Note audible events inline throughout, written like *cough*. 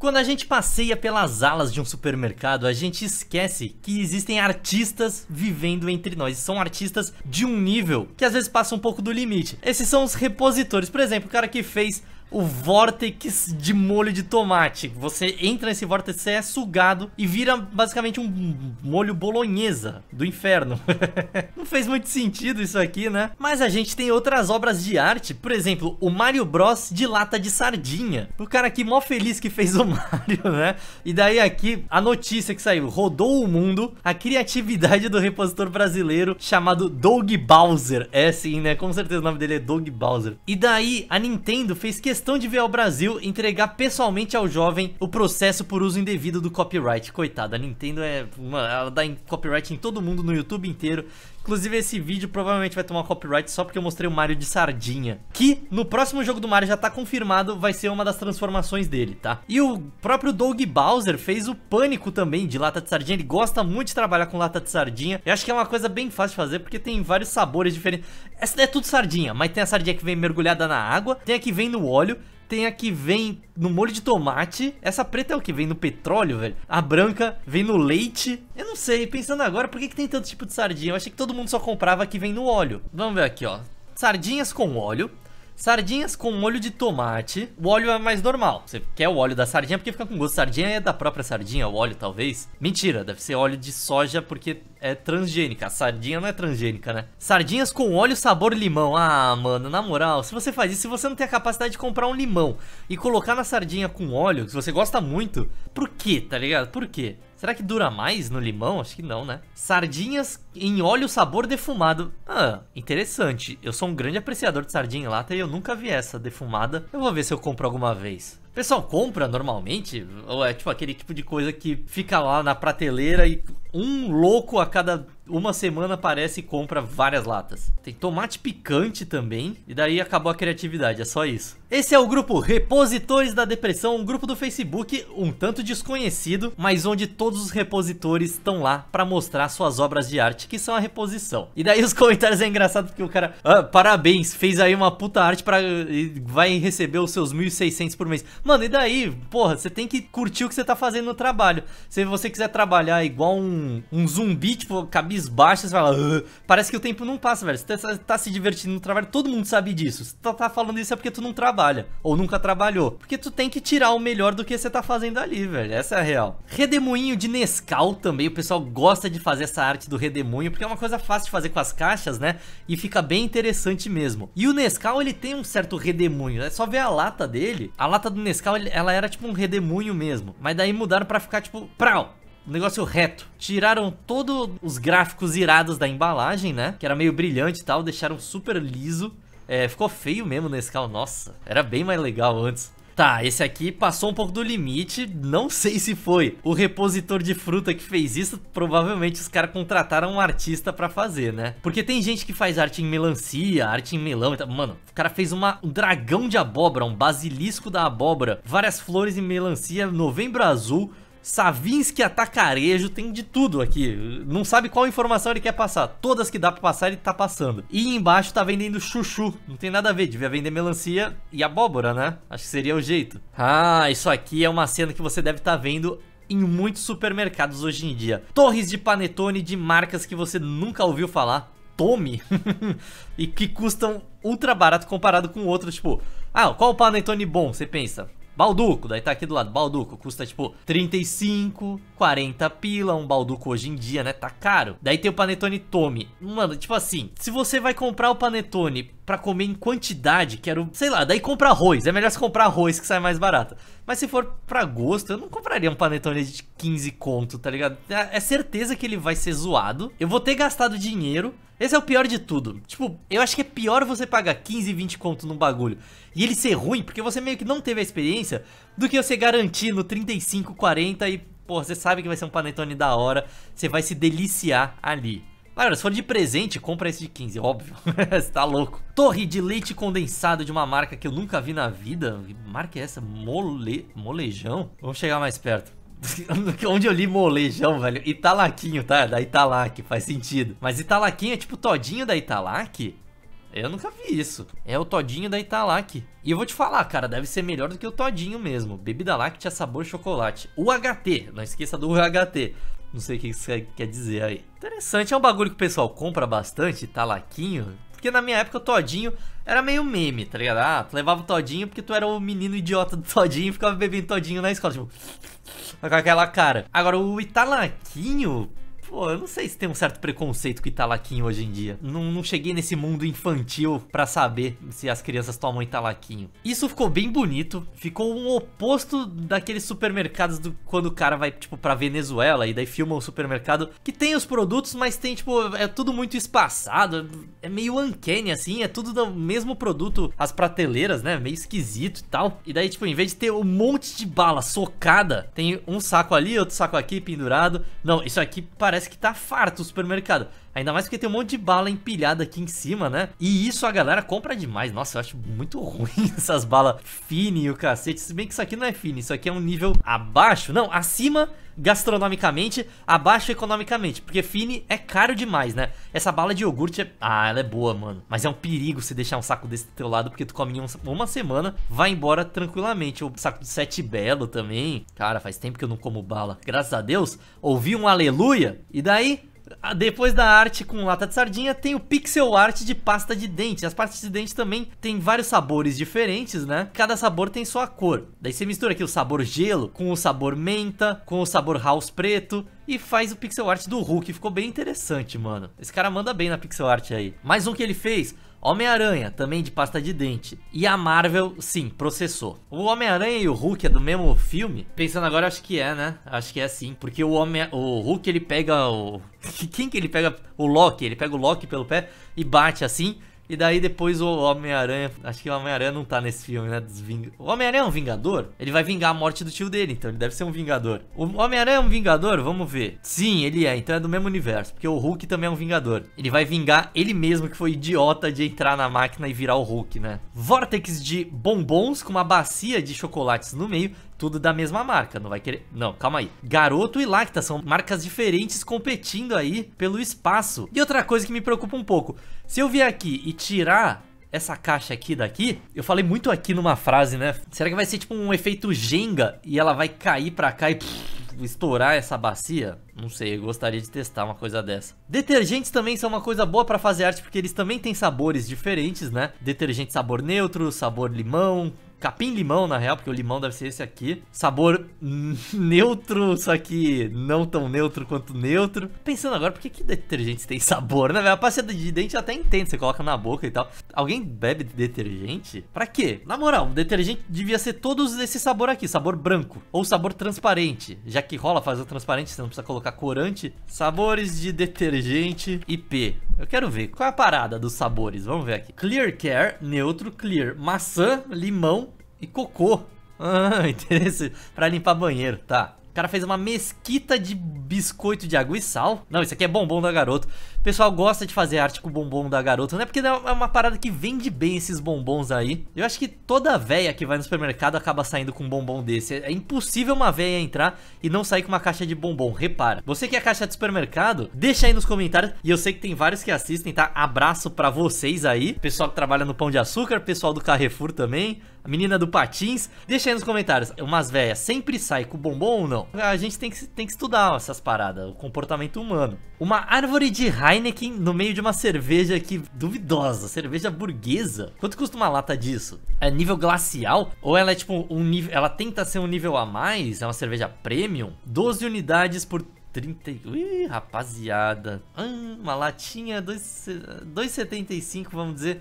Quando a gente passeia pelas alas de um supermercado, a gente esquece que existem artistas vivendo entre nós. São artistas de um nível que às vezes passa um pouco do limite. Esses são os repositores. Por exemplo, o cara que fez o vortex de molho de tomate. Você entra nesse vortex você é sugado e vira basicamente um molho bolonhesa do inferno. *laughs* Não fez muito sentido isso aqui, né? Mas a gente tem outras obras de arte, por exemplo, o Mario Bros de lata de sardinha. O cara aqui mó feliz que fez o *laughs* Mario, né? E daí aqui a notícia que saiu, rodou o mundo a criatividade do repositor brasileiro chamado Doug Bowser. É sim, né? Com certeza o nome dele é Doug Bowser. E daí a Nintendo fez questão questão de ver ao Brasil entregar pessoalmente ao jovem o processo por uso indevido do copyright. Coitada, a Nintendo é uma, ela dá copyright em todo mundo, no YouTube inteiro. Inclusive, esse vídeo provavelmente vai tomar copyright só porque eu mostrei o Mario de sardinha. Que no próximo jogo do Mario já tá confirmado, vai ser uma das transformações dele, tá? E o próprio Doug Bowser fez o pânico também de lata de sardinha. Ele gosta muito de trabalhar com lata de sardinha. Eu acho que é uma coisa bem fácil de fazer porque tem vários sabores diferentes. Essa é tudo sardinha, mas tem a sardinha que vem mergulhada na água, tem a que vem no óleo tem a que vem no molho de tomate. Essa preta é o que vem no petróleo, velho. A branca vem no leite. Eu não sei, pensando agora, por que, que tem tanto tipo de sardinha? Eu achei que todo mundo só comprava a que vem no óleo. Vamos ver aqui, ó. Sardinhas com óleo. Sardinhas com molho de tomate. O óleo é mais normal. Você quer o óleo da sardinha porque fica com gosto de sardinha, é da própria sardinha, o óleo talvez. Mentira, deve ser óleo de soja porque é transgênica. A sardinha não é transgênica, né? Sardinhas com óleo sabor limão. Ah, mano, na moral, se você faz isso, se você não tem a capacidade de comprar um limão e colocar na sardinha com óleo, que você gosta muito, por quê, tá ligado? Por quê? Será que dura mais no limão? Acho que não, né? Sardinhas em óleo sabor defumado. Ah, interessante. Eu sou um grande apreciador de sardinha em lata e eu nunca vi essa defumada. Eu vou ver se eu compro alguma vez. pessoal compra normalmente? Ou é tipo aquele tipo de coisa que fica lá na prateleira e um louco a cada uma semana aparece e compra várias latas. Tem tomate picante também, e daí acabou a criatividade, é só isso. Esse é o grupo Repositores da Depressão, um grupo do Facebook um tanto desconhecido, mas onde todos os repositores estão lá para mostrar suas obras de arte, que são a reposição. E daí os *laughs* comentários é engraçado porque o cara, ah, parabéns, fez aí uma puta arte para vai receber os seus 1.600 por mês. Mano, e daí, porra, você tem que curtir o que você tá fazendo no trabalho. Se você quiser trabalhar igual um um, zumbi, tipo, cabisbaixo, você fala. Uh, parece que o tempo não passa, velho. Você tá, tá, se divertindo no trabalho, todo mundo sabe disso. Se tu tá, tá falando isso é porque tu não trabalha. Ou nunca trabalhou. Porque tu tem que tirar o melhor do que você tá fazendo ali, velho. Essa é a real. Redemoinho de Nescau também. O pessoal gosta de fazer essa arte do redemoinho, porque é uma coisa fácil de fazer com as caixas, né? E fica bem interessante mesmo. E o Nescau, ele tem um certo redemoinho. É só ver a lata dele. A lata do Nescau, ela era tipo um redemoinho mesmo. Mas daí mudaram para ficar tipo, prau, um negócio reto. Tiraram todos os gráficos irados da embalagem, né? Que era meio brilhante e tal, deixaram super liso. É, ficou feio mesmo nesse carro, nossa, era bem mais legal antes. Tá, esse aqui passou um pouco do limite, não sei se foi. O repositor de fruta que fez isso, provavelmente os caras contrataram um artista pra fazer, né? Porque tem gente que faz arte em melancia, arte em melão e tal. Mano, o cara fez uma, um dragão de abóbora, um basilisco da abóbora, várias flores em melancia, novembro azul, Savinski Atacarejo tem de tudo aqui. Não sabe qual informação ele quer passar. Todas que dá pra passar, ele tá passando. E embaixo tá vendendo chuchu. Não tem nada a ver, devia vender melancia e abóbora, né? Acho que seria o jeito. Ah, isso aqui é uma cena que você deve estar tá vendo em muitos supermercados hoje em dia. Torres de panetone de marcas que você nunca ouviu falar. Tome! *laughs* e que custam ultra barato comparado com outros, tipo... Ah, qual panetone bom? Você pensa, Balduco, daí tá aqui do lado, balduco, custa tipo 35, 40 pila, um balduco hoje em dia, né, tá caro. Daí tem o panetone Tome, mano, tipo assim, se você vai comprar o panetone para comer em quantidade, quero, sei lá, daí compra arroz. É melhor você comprar arroz que sai mais barato. Mas se for pra gosto, eu não compraria um panetone de 15 conto, tá ligado? É, é certeza que ele vai ser zoado. Eu vou ter gastado dinheiro. Esse é o pior de tudo. Tipo, eu acho que é pior você pagar 15, 20 conto num bagulho e ele ser ruim, porque você meio que não teve a experiência, do que você garantir no 35, 40 e, pô, você sabe que vai ser um panetone da hora, você vai se deliciar ali cara, se for de presente, compra esse de 15, óbvio. *laughs* Você tá louco. Torre de leite condensado de uma marca que eu nunca vi na vida. Que marca é essa? Mole... Molejão? Vamos chegar mais perto. *laughs* Onde eu li molejão, velho? Italaquinho, tá? Da Italac, faz sentido. Mas Italaquinho é tipo todinho da Italac? Eu nunca vi isso. É o todinho da Italac. E eu vou te falar, cara, deve ser melhor do que o todinho mesmo. Bebida láctea sabor chocolate. UHT, não esqueça do UHT. Não sei o que isso quer dizer aí. Interessante, é um bagulho que o pessoal compra bastante, talaquinho. Porque na minha época o Todinho era meio meme, tá ligado? Ah, tu levava o Todinho porque tu era o menino idiota do Todinho e ficava bebendo Todinho na escola, tipo, *laughs* com aquela cara. Agora o Italaquinho, Pô, eu não sei se tem um certo preconceito com italaquinho hoje em dia. Não, não cheguei nesse mundo infantil para saber se as crianças tomam italaquinho. Isso ficou bem bonito. Ficou um oposto daqueles supermercados do quando o cara vai, tipo, pra Venezuela e daí filma o supermercado que tem os produtos, mas tem, tipo, é tudo muito espaçado. É meio uncanny, assim. É tudo do mesmo produto, as prateleiras, né? Meio esquisito e tal. E daí, tipo, em vez de ter um monte de bala socada, tem um saco ali, outro saco aqui pendurado. Não, isso aqui parece Parece que tá farto o supermercado. Ainda mais porque tem um monte de bala empilhada aqui em cima, né? E isso a galera compra demais. Nossa, eu acho muito *laughs* ruim essas balas fine e o cacete. Se bem que isso aqui não é fine, isso aqui é um nível abaixo. Não, acima gastronomicamente, abaixo economicamente. Porque Fini é caro demais, né? Essa bala de iogurte, é... ah, ela é boa, mano. Mas é um perigo se deixar um saco desse do teu lado, porque tu come em um, uma semana, vai embora tranquilamente. O saco de Sete Belo também. Cara, faz tempo que eu não como bala. Graças a Deus, ouvi um aleluia. E daí, ah, depois da arte com lata de sardinha, tem o pixel art de pasta de dente. As pastas de dente também tem vários sabores diferentes, né? Cada sabor tem sua cor. Daí você mistura aqui o sabor gelo com o sabor menta, com o sabor house preto e faz o pixel art do Hulk. Ficou bem interessante, mano. Esse cara manda bem na pixel art aí. Mais um que ele fez Homem-Aranha, também de pasta de dente. E a Marvel, sim, processou. O Homem-Aranha e o Hulk é do mesmo filme? Pensando agora, acho que é, né? Acho que é sim, porque o homem, o Hulk ele pega o *laughs* quem que ele pega? O Loki, ele pega o Loki pelo pé e bate assim. E daí depois o Homem-Aranha. Acho que o Homem-Aranha não tá nesse filme, né? Desvinga... O Homem-Aranha é um Vingador? Ele vai vingar a morte do tio dele, então ele deve ser um Vingador. O Homem-Aranha é um Vingador? Vamos ver. Sim, ele é, então é do mesmo universo. Porque o Hulk também é um Vingador. Ele vai vingar ele mesmo que foi idiota de entrar na máquina e virar o Hulk, né? Vortex de bombons com uma bacia de chocolates no meio tudo da mesma marca, não vai querer... Não, calma aí. Garoto e Lacta são marcas diferentes competindo aí pelo espaço. E outra coisa que me preocupa um pouco, se eu vier aqui e tirar essa caixa aqui daqui, eu falei muito aqui numa frase, né? Será que vai ser tipo um efeito Jenga e ela vai cair pra cá e pff, estourar essa bacia? Não sei, eu gostaria de testar uma coisa dessa. Detergentes também são uma coisa boa pra fazer arte, porque eles também têm sabores diferentes, né? Detergente sabor neutro, sabor limão, capim-limão, na real, porque o limão deve ser esse aqui. Sabor *laughs* neutro, só que não tão neutro quanto neutro. Pensando agora, por que, que detergentes tem sabor, né, A pasta de dente até entende, você coloca na boca e tal. Alguém bebe detergente? Pra quê? Na moral, o detergente devia ser todos esse sabor aqui, sabor branco. Ou sabor transparente, já que rola fazer o transparente, você não precisa colocar corante. Sabores de detergente IP. Eu quero ver, qual é a parada dos sabores? Vamos ver aqui. Clear Care, neutro, clear. Maçã, limão, e cocô. Ah, *laughs* interesse pra limpar banheiro, tá. O cara fez uma mesquita de biscoito de água e sal. Não, isso aqui é bombom da garoto. O pessoal gosta de fazer arte com o bombom da garota, né? Porque é, é uma parada que vende bem esses bombons aí. Eu acho que toda véia que vai no supermercado acaba saindo com um bombom desse. É impossível uma véia entrar e não sair com uma caixa de bombom, repara. Você que é caixa de supermercado, deixa aí nos comentários. E eu sei que tem vários que assistem, tá? Abraço pra vocês aí. Pessoal que trabalha no Pão de Açúcar, pessoal do Carrefour também, a menina do Patins. Deixa aí nos comentários, umas véias sempre sai com bombom ou não? A gente tem que, tem que estudar essas paradas, o comportamento humano. Uma árvore de Heineken no meio de uma cerveja aqui duvidosa, cerveja burguesa. Quanto custa uma lata disso? É nível glacial? Ou ela é tipo um nível. Ela tenta ser um nível a mais? É uma cerveja premium? 12 unidades por 30. Ih, rapaziada. Hum, uma latinha, 2,75, vamos dizer.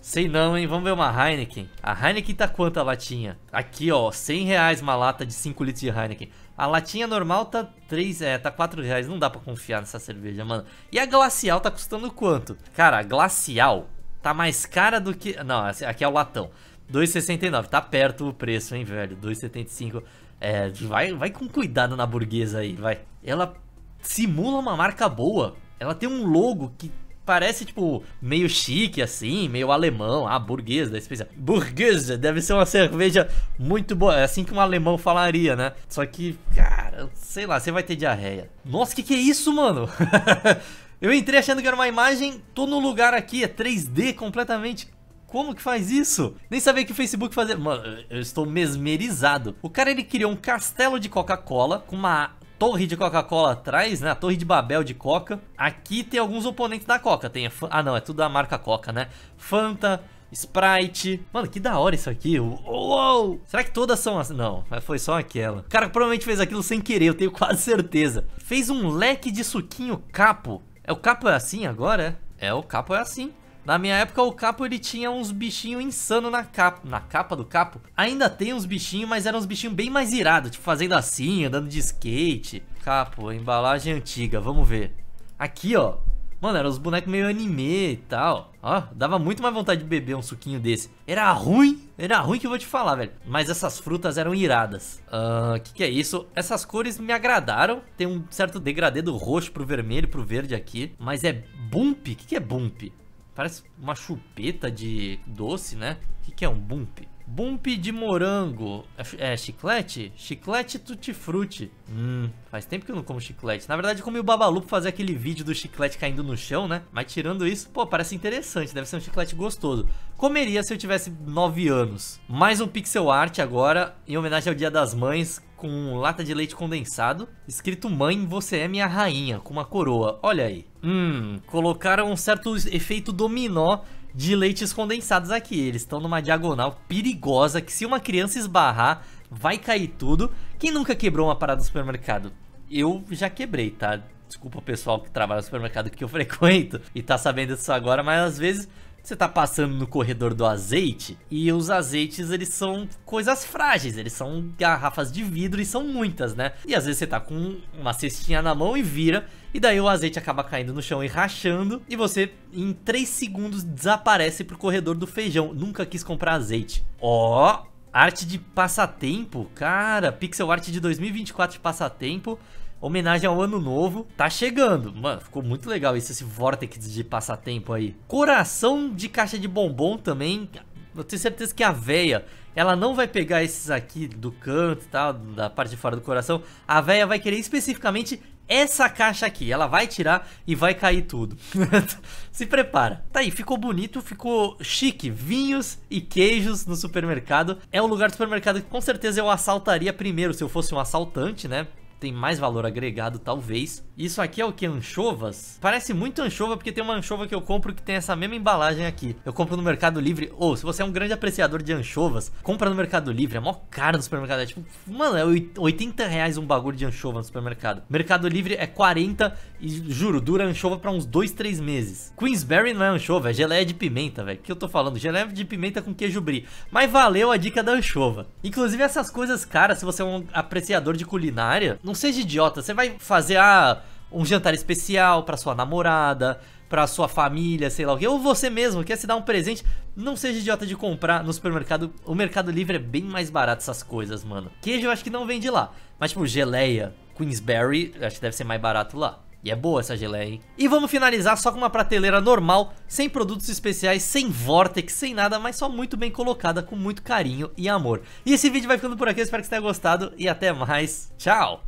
Sei não, hein? Vamos ver uma Heineken. A Heineken tá quanto a latinha? Aqui, ó, 100 reais uma lata de 5 litros de Heineken. A latinha normal tá 3, é, tá 4 reais. Não dá pra confiar nessa cerveja, mano. E a glacial tá custando quanto? Cara, a glacial tá mais cara do que... Não, aqui é o latão. 2,69. Tá perto o preço, hein, velho. 2,75. É, vai, vai com cuidado na burguesa aí, vai. Ela simula uma marca boa. Ela tem um logo que Parece, tipo, meio chique assim, meio alemão, ah, burguesa, daí burguesa, deve ser uma cerveja muito boa, é assim que um alemão falaria, né? Só que, cara, sei lá, você vai ter diarreia. Nossa, que que é isso, mano? *laughs* Eu entrei achando que era uma imagem, tô no lugar aqui, é 3D completamente, como que faz isso? Nem sabia que o Facebook fazia. Mano, eu estou mesmerizado. O cara ele criou um castelo de Coca-Cola com uma torre de Coca-Cola atrás, né? A torre de Babel de Coca. Aqui tem alguns oponentes da Coca. Tem a... Ah, não, é tudo da marca Coca, né? Fanta, Sprite. Mano, que da hora isso aqui. Uou! Será que todas são assim? Não, foi só aquela. O cara provavelmente fez aquilo sem querer, eu tenho *laughs* quase certeza. Fez um leque de suquinho capo. É o capo é assim agora? É, é o capo é assim. Na minha época, o capo ele tinha uns bichinhos insano na capa. Na capa do capo? Ainda tem uns bichinhos, mas eram uns bichinhos bem mais irados, tipo fazendo assim, andando de skate. Capo, embalagem antiga, vamos ver. Aqui, ó. Mano, eram os bonecos meio anime e tal. Ó, dava muito mais vontade de beber um suquinho desse. Era ruim, era ruim que eu vou te falar, velho. Mas essas frutas eram iradas. O uh, ah, que, que é isso? Essas cores me agradaram. Tem um certo degradê do roxo pro vermelho, pro verde aqui. Mas é bump? O que, que é bump? Parece uma chupeta de doce, né? O que, que é um bump? Bump de morango. É, é chiclete? Chiclete tutti-frutti. Hum, faz tempo que eu não como chiclete. Na verdade, eu comi o babalu pra fazer aquele vídeo do chiclete caindo no chão, né? Mas tirando isso, pô, parece interessante. Deve ser um chiclete gostoso. Comeria se eu tivesse 9 anos. Mais um pixel art agora, em homenagem ao Dia das Mães com lata de leite condensado, escrito Mãe, você é minha rainha, com uma coroa, olha aí. Hum, colocaram um certo efeito dominó de leites condensados aqui, eles estão numa diagonal perigosa que se uma criança esbarrar, vai cair tudo. Quem nunca quebrou uma parada do supermercado? Eu já quebrei, tá? Desculpa o pessoal que trabalha no supermercado que eu *laughs* frequento e tá sabendo disso agora, mas às vezes você tá passando no corredor do azeite e os azeites eles são coisas frágeis, eles são garrafas de vidro e são muitas, né? E às vezes você tá com uma cestinha na mão e vira e daí o azeite acaba caindo no chão e rachando e você em 3 segundos desaparece pro corredor do feijão. Nunca quis comprar azeite. Ó, oh, arte de passatempo, cara, pixel art de 2024 de passatempo homenagem ao ano novo, tá chegando. Mano, ficou muito legal esse, esse Vortex de passatempo aí. Coração de caixa de bombom também. Eu tenho certeza que a véia, ela não vai pegar esses aqui do canto e tá, tal, da parte de fora do coração. A véia vai querer especificamente essa caixa aqui. Ela vai tirar e vai cair tudo. *laughs* Se prepara. Tá aí, ficou bonito, ficou chique. Vinhos e queijos no supermercado. É um lugar do supermercado que com certeza eu assaltaria primeiro se eu fosse um assaltante, né? tem mais valor agregado, talvez. Isso aqui é o que? Anchovas? Parece muito anchova, porque tem uma anchova que eu compro que tem essa mesma embalagem aqui. Eu compro no Mercado Livre. Ou, oh, se você é um grande apreciador de anchovas, compra no Mercado Livre. É mó caro no supermercado. É tipo, mano, é 80 reais um bagulho de anchova no supermercado. Mercado Livre é 40 e, juro, dura anchova pra uns 2, 3 meses. Queensberry não é anchova, é geleia de pimenta, velho. O que eu tô falando? Geleia de pimenta com queijo brie. Mas valeu a dica da anchova. Inclusive, essas coisas, cara, se você é um apreciador de culinária, não não seja idiota. Você vai fazer ah, um jantar especial para sua namorada, para sua família, sei lá o quê, ou você mesmo quer se dar um presente, não seja idiota de comprar no supermercado. O Mercado Livre é bem mais barato essas coisas, mano. Queijo eu acho que não vende lá, mas tipo geleia, Queensberry, acho que deve ser mais barato lá. E é boa essa geleia, hein? E vamos finalizar só com uma prateleira normal, sem produtos especiais, sem vortex, sem nada, mas só muito bem colocada, com muito carinho e amor. E esse vídeo vai ficando por aqui, eu espero que você tenha gostado e até mais. Tchau!